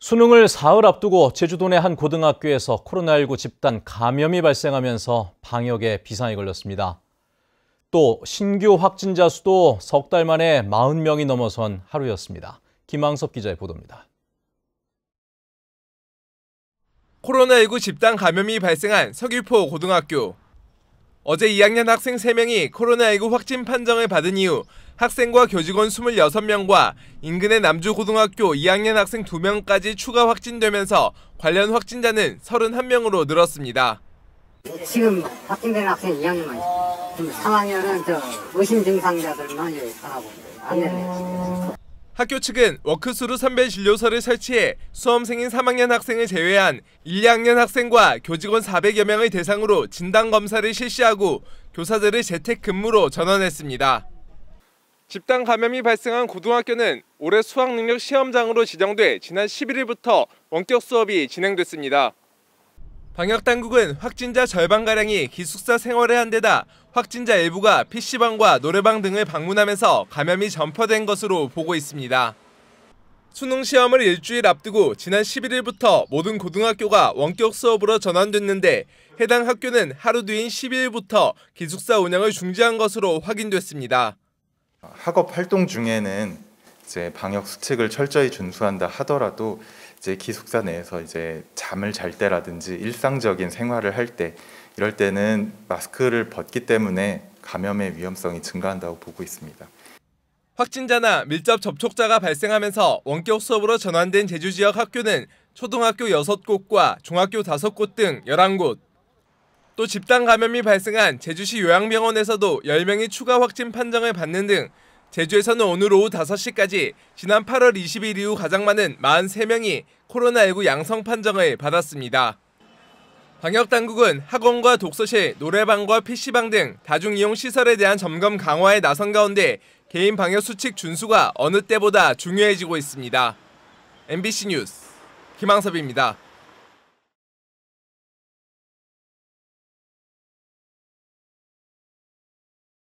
수능을 사흘 앞두고 제주도 내 한 고등학교에서 코로나19 집단 감염이 발생하면서 방역에 비상이 걸렸습니다. 또 신규 확진자 수도 석 달 만에 40명이 넘어선 하루였습니다. 김황섭 기자의 보도입니다. 코로나19 집단 감염이 발생한 서귀포 고등학교. 어제 2학년 학생 3명이 코로나19 확진 판정을 받은 이후 학생과 교직원 26명과 인근의 남주고등학교 2학년 학생 2명까지 추가 확진되면서 관련 확진자는 31명으로 늘었습니다. 지금 확진된 학생 2학년만 있어요. 3학년은 저 의심 증상자들만 하고 안되 학교 측은 워크스루 선배 진료소를 설치해 수험생인 3학년 학생을 제외한 1, 2학년 학생과 교직원 400여 명을 대상으로 진단검사를 실시하고 교사들을 재택근무로 전환했습니다. 집단 감염이 발생한 고등학교는 올해 수학능력 시험장으로 지정돼 지난 11일부터 원격 수업이 진행됐습니다. 방역당국은 확진자 절반가량이 기숙사 생활에한 데다 확진자 일부가 PC방과 노래방 등을 방문하면서 감염이 전파된 것으로 보고 있습니다. 수능 시험을 일주일 앞두고 지난 11일부터 모든 고등학교가 원격 수업으로 전환됐는데 해당 학교는 하루 뒤인 12일부터 기숙사 운영을 중지한 것으로 확인됐습니다. 학업 활동 중에는 이제 방역 수칙을 철저히 준수한다 하더라도 이제 기숙사 내에서 이제 잠을 잘 때라든지 일상적인 생활을 할 때 이럴 때는 마스크를 벗기 때문에 감염의 위험성이 증가한다고 보고 있습니다. 확진자나 밀접 접촉자가 발생하면서 원격 수업으로 전환된 제주 지역 학교는 초등학교 6곳과 중학교 5곳 등 11곳. 또 집단 감염이 발생한 제주시 요양병원에서도 10명이 추가 확진 판정을 받는 등 제주에서는 오늘 오후 5시까지 지난 8월 20일 이후 가장 많은 43명이 코로나19 양성 판정을 받았습니다. 방역당국은 학원과 독서실, 노래방과 PC방 등 다중이용 시설에 대한 점검 강화에 나선 가운데 개인 방역수칙 준수가 어느 때보다 중요해지고 있습니다. MBC 뉴스 김항섭입니다.